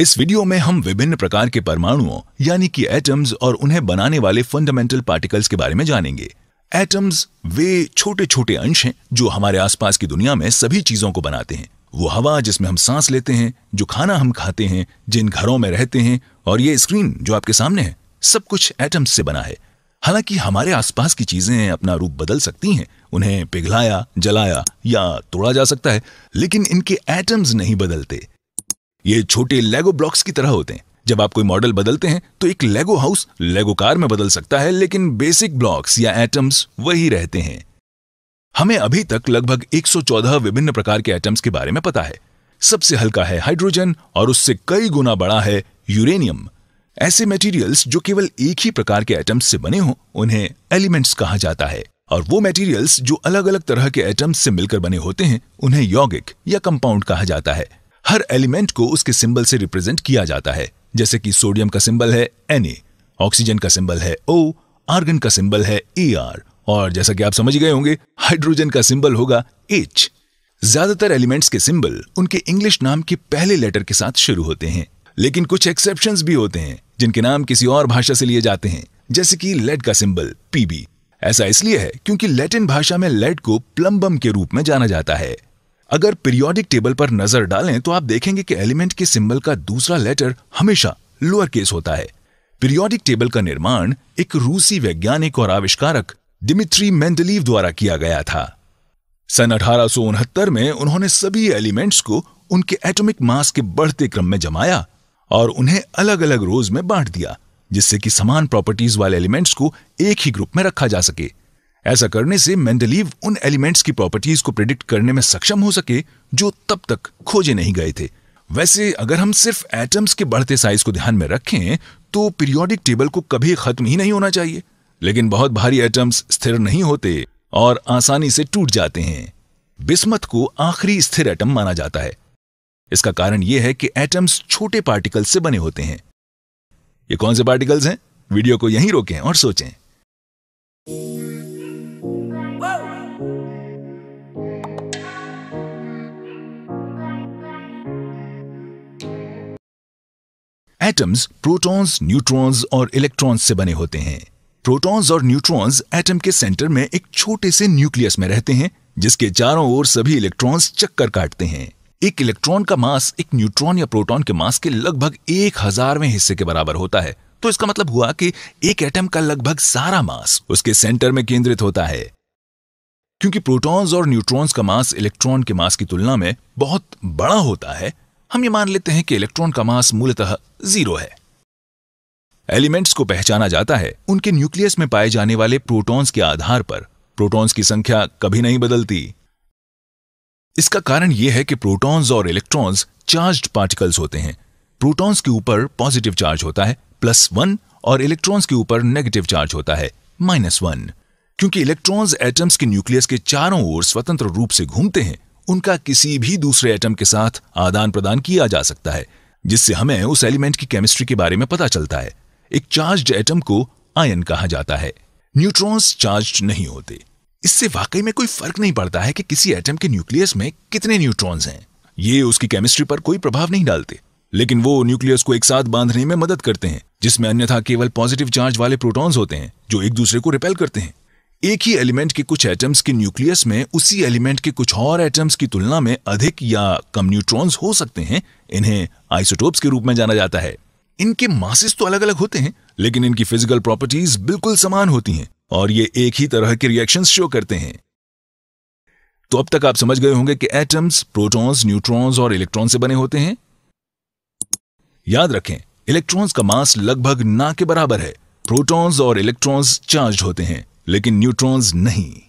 इस वीडियो में हम विभिन्न प्रकार के परमाणुओं यानी कि एटम्स और उन्हें बनाने वाले फंडामेंटल पार्टिकल्स के बारे में जानेंगे एटम्स वे छोटे छोटे अंश हैं जो हमारे आसपास की दुनिया में सभी चीजों को बनाते हैं वो हवा जिसमें हम सांस लेते हैं जो खाना हम खाते हैं जिन घरों में रहते हैं और ये स्क्रीन जो आपके सामने है सब कुछ एटम्स से बना है हालांकि हमारे आसपास की चीजें अपना रूप बदल सकती हैं उन्हें पिघलाया जलाया या तोड़ा जा सकता है लेकिन इनके एटम्स नहीं बदलते ये छोटे लेगो ब्लॉक्स की तरह होते हैं जब आप कोई मॉडल बदलते हैं तो एक लेगो हाउस लेगो कार में बदल सकता है लेकिन बेसिक ब्लॉक्स या एटम्स वही रहते हैं हमें अभी तक लगभग 114 विभिन्न प्रकार के एटम्स के बारे में पता है सबसे हल्का है हाइड्रोजन और उससे कई गुना बड़ा है यूरेनियम ऐसे मटेरियल्स जो केवल एक ही प्रकार के एटम्स से बने हों उन्हें एलिमेंट्स कहा जाता है और वो मटेरियल्स जो अलग अलग तरह के एटम्स से मिलकर बने होते हैं उन्हें यौगिक या कंपाउंड कहा जाता है हर एलिमेंट को उसके सिंबल से रिप्रेजेंट किया जाता है जैसे कि सोडियम का सिंबल है एन ऑक्सीजन का सिंबल है ओ आर्गन का सिंबल है Er और जैसा कि आप समझ गए होंगे हाइड्रोजन का सिंबल होगा एच ज्यादातर एलिमेंट्स के सिंबल उनके इंग्लिश नाम के पहले लेटर के साथ शुरू होते हैं लेकिन कुछ एक्सेप्शन भी होते हैं जिनके नाम किसी और भाषा से लिए जाते हैं जैसे कि लेड का सिंबल पीबी ऐसा इसलिए है क्योंकि लैटिन भाषा में लेड को प्लम्बम के रूप में जाना जाता है अगर पीरियोडिक टेबल पर नजर डालें तो आप देखेंगे कि एलिमेंट के सिंबल का दूसरा लेटर हमेशा लोअर केस होता है पीरियोडिक टेबल का निर्माण एक रूसी वैज्ञानिक और आविष्कारक डिमित्री मेंडलीव द्वारा किया गया था सन अठारह में उन्होंने सभी एलिमेंट्स को उनके एटॉमिक मास के बढ़ते क्रम में जमाया और उन्हें अलग अलग रोज में बांट दिया जिससे कि समान प्रॉपर्टीज वाले एलिमेंट्स को एक ही ग्रुप में रखा जा सके ऐसा करने से मेंडलीव उन एलिमेंट्स की प्रॉपर्टीज को प्रिडिक्ट करने में सक्षम हो सके जो तब तक खोजे नहीं गए थे वैसे अगर हम सिर्फ एटम्स के बढ़ते साइज को ध्यान में रखें तो पीरियोडिक टेबल को कभी खत्म ही नहीं होना चाहिए लेकिन बहुत भारी एटम्स स्थिर नहीं होते और आसानी से टूट जाते हैं बिस्मत को आखिरी स्थिर एटम माना जाता है इसका कारण यह है कि एटम्स छोटे पार्टिकल से बने होते हैं ये कौन से पार्टिकल्स हैं वीडियो को यहीं रोकें और सोचें एटम्स प्रोटॉन्स, न्यूट्रॉन्स और इलेक्ट्रॉन्स से बने होते हैं प्रोटॉन्स और न्यूट्रॉन्स एटम के सेंटर में एक छोटे से न्यूक्लियस में रहते हैं जिसके चारों ओर सभी इलेक्ट्रॉन्स चक्कर काटते हैं एक इलेक्ट्रॉन का मास एक न्यूट्रॉन या प्रोटॉन के मास के लगभग एक हजारवें हिस्से के बराबर होता है तो इसका मतलब हुआ कि एक एटम का लगभग सारा मास उसके सेंटर में केंद्रित होता है क्योंकि प्रोटॉन्स और न्यूट्रॉन्स का मास इलेक्ट्रॉन के मास की तुलना में बहुत बड़ा होता है हम ये मान लेते हैं कि इलेक्ट्रॉन का मास मूलतः जीरो है एलिमेंट्स को पहचाना जाता है उनके न्यूक्लियस में पाए जाने वाले प्रोटॉन्स के आधार पर प्रोटॉन्स की संख्या कभी नहीं बदलती इसका कारण यह है कि प्रोटॉन्स और इलेक्ट्रॉन्स चार्ज्ड पार्टिकल्स होते हैं प्रोटॉन्स के ऊपर पॉजिटिव चार्ज होता है प्लस वन और इलेक्ट्रॉन्स के ऊपर नेगेटिव चार्ज होता है माइनस वन क्योंकि इलेक्ट्रॉन्स एटम्स के न्यूक्लियस के चारों ओर स्वतंत्र रूप से घूमते हैं उनका किसी भी दूसरे एटम के साथ आदान प्रदान किया जा सकता है जिससे हमें उस एलिमेंट की केमिस्ट्री के बारे में पता चलता है एक चार्ज एटम को आयन कहा जाता है न्यूट्रॉन्स चार्ज नहीं होते इससे वाकई में कोई फर्क नहीं पड़ता है कि किसी एटम के न्यूक्लियस में कितने न्यूट्रॉन्स हैं ये उसकी केमिस्ट्री पर कोई प्रभाव नहीं डालते लेकिन वो न्यूक्लियस को एक साथ बांधने में मदद करते हैं जिसमें अन्यथा केवल पॉजिटिव चार्ज वाले प्रोटॉन्स होते हैं जो एक दूसरे को रिपेल करते हैं एक ही एलिमेंट के कुछ एटम्स के न्यूक्लियस में उसी एलिमेंट के कुछ और एटम्स की तुलना में अधिक या कम न्यूट्रॉन्स हो सकते हैं इन्हें आइसोटोप्स के रूप में जाना जाता है इनके मासेस तो अलग अलग होते हैं लेकिन इनकी फिजिकल प्रॉपर्टीज बिल्कुल समान होती हैं और ये एक ही तरह के रिएक्शन शो करते हैं तो अब तक आप समझ गए होंगे कि एटम्स प्रोटॉन्स न्यूट्रॉन्स और इलेक्ट्रॉन से बने होते हैं याद रखें इलेक्ट्रॉन्स का मास लगभग ना के बराबर है प्रोटॉन्स और इलेक्ट्रॉन्स चार्ज होते हैं लेकिन न्यूट्रॉन्स नहीं